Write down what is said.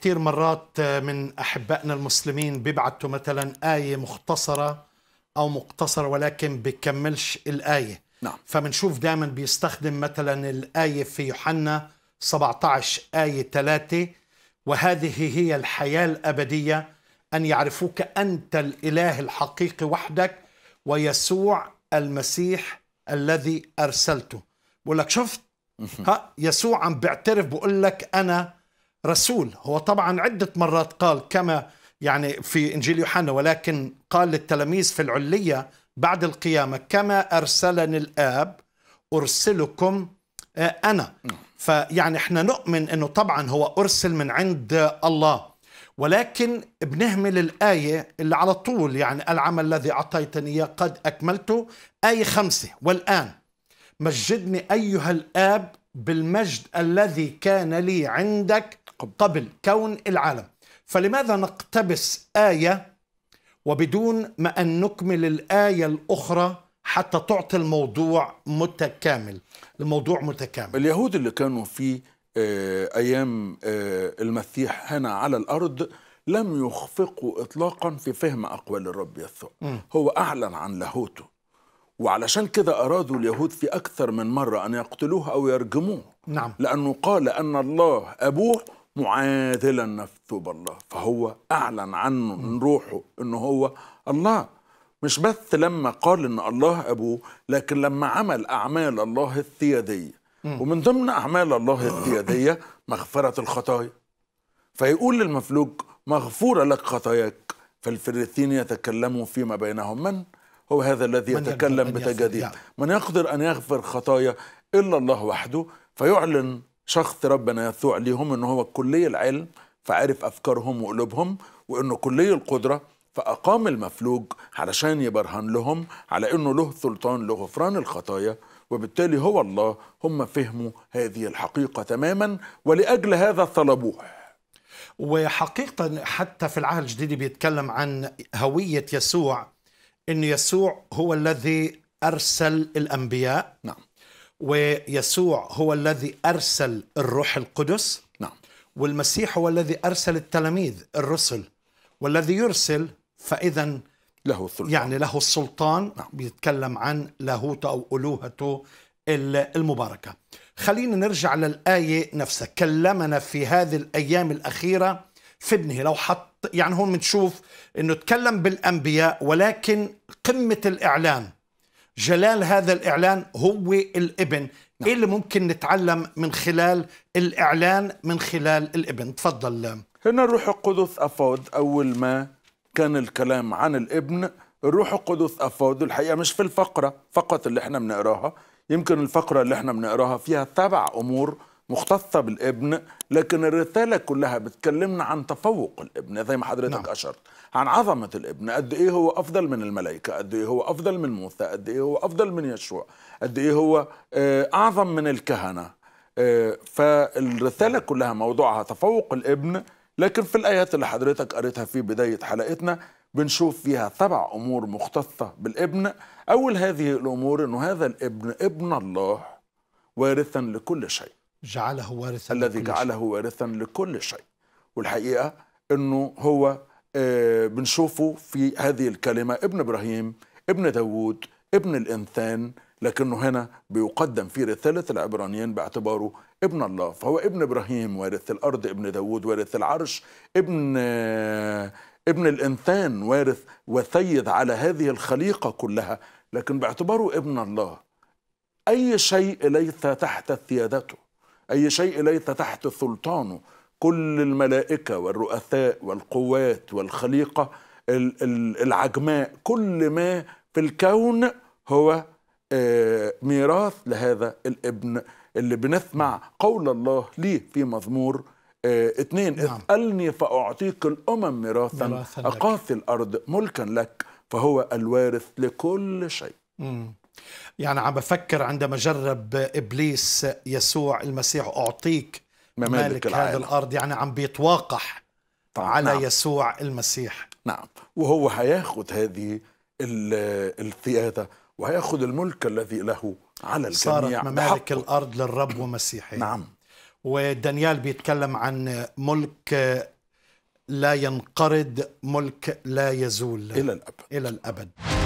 كثير مرات آه، من أحبائنا المسلمين بيبعتوا مثلا آية مختصرة أو مقتصرة ولكن بيكملش الآية نعم. فبنشوف دائما بيستخدم مثلا الآية في يوحنا 17 آية 3 وهذه هي الحياة الأبدية أن يعرفوك أنت الإله الحقيقي وحدك ويسوع المسيح الذي أرسلته بقول لك شفت ها يسوع عم بيعترف بقول لك أنا رسول هو طبعا عدة مرات قال كما يعني في إنجيل يوحنا ولكن قال للتلاميذ في العلية بعد القيامة كما أرسلني الآب أرسلكم آه، أنا فيعني احنا نؤمن أنه طبعا هو أرسل من عند الله ولكن بنهمل الآية اللي على طول يعني العمل الذي أعطيتني إياه قد أكملته آية خمسة والآن مجدني أيها الآب بالمجد الذي كان لي عندك قبل, قبل كون العالم فلماذا نقتبس آية وبدون ما أن نكمل الآية الأخرى حتى تعطي الموضوع متكامل الموضوع متكامل اليهود اللي كانوا في آه، أيام آه، المسيح هنا على الأرض لم يخفقوا إطلاقا في فهم أقوال الرب يسوع هو أعلن عن لاهوته وعلشان كده أرادوا اليهود في أكثر من مرة أن يقتلوه أو يرجموه نعم لأنه قال أن الله أبوه معادلا نفسه بالله فهو أعلن عنه من روحه ان هو الله مش بس لما قال أن الله أبوه لكن لما عمل أعمال الله السيادية ومن ضمن أعمال الله السيادية مغفرة الخطايا فيقول للمفلوج مغفورة لك خطاياك فالفريثين يتكلموا فيما بينهم من هو هذا الذي يتكلم بتجديد من يقدر أن يغفر خطايا إلا الله وحده فيعلن شخص ربنا يسوع ليهم ان هو كلي العلم فعرف افكارهم وقلوبهم وانه كلي القدره فاقام المفلوج علشان يبرهن لهم على انه له سلطان لغفران الخطايا وبالتالي هو الله هم فهموا هذه الحقيقه تماما ولاجل هذا طلبوه وحقيقة حتى في العهد الجديد بيتكلم عن هوية يسوع أن يسوع هو الذي أرسل الأنبياء نعم ويسوع هو الذي ارسل الروح القدس نعم والمسيح هو الذي ارسل التلاميذ الرسل والذي يرسل فاذا له السلطان يعني له السلطان نعم. بيتكلم عن لاهوته او الوهته المباركه خلينا نرجع للايه نفسها كلمنا في هذه الايام الاخيره في ابنه لو حط يعني هون بنشوف انه تكلم بالانبياء ولكن قمه الاعلان جلال هذا الإعلان هو الابن نعم. إيه اللي ممكن نتعلم من خلال الإعلان من خلال الابن تفضل هنا روح القدس أفاض أول ما كان الكلام عن الابن الروح القدس أفاض الحقيقة مش في الفقرة فقط اللي احنا بنقراها يمكن الفقرة اللي احنا بنقراها فيها سبع أمور مختصة بالابن لكن الرسالة كلها بتكلمنا عن تفوق الابن زي ما حضرتك نعم. أشرت عن عظمة الابن قد إيه هو أفضل من الملائكة قد إيه هو أفضل من موسى قد إيه هو أفضل من يشوع قد إيه هو آه، أعظم من الكهنة آه، فالرسالة نعم. كلها موضوعها تفوق الابن لكن في الآيات اللي حضرتك قريتها في بداية حلقتنا بنشوف فيها سبع أمور مختصة بالابن أول هذه الأمور أنه هذا الابن ابن الله وارثا لكل شيء جعله وارثا الذي جعله وارثا لكل شيء والحقيقه انه هو آه، بنشوفه في هذه الكلمه ابن ابراهيم ابن داوود ابن الانسان لكنه هنا بيقدم في رساله العبرانيين باعتباره ابن الله فهو ابن ابراهيم وارث الارض ابن داوود وارث العرش ابن آه، ابن الانسان وارث وسيد على هذه الخليقه كلها لكن باعتباره ابن الله اي شيء ليس تحت سيادته أي شيء ليس تحت سلطانه كل الملائكة والرؤساء والقوات والخليقة العجماء كل ما في الكون هو آه، ميراث لهذا الابن اللي بنسمع قول الله ليه في مزمور آه، اثنين نعم. اسألني فأعطيك الأمم ميراثا أقاثي الأرض ملكا لك فهو الوارث لكل شيء مم. يعني عم بفكر عندما جرب ابليس يسوع المسيح اعطيك ممالك, ممالك هذه الارض يعني عم بيتواقح طبعا. على نعم. يسوع المسيح نعم وهو هياخذ هذه القياده وهياخذ الملك الذي له على الجميع صارت ممالك بحقه. الارض للرب ومسيحه نعم ودانيال بيتكلم عن ملك لا ينقرض ملك لا يزول الى الابد الى الابد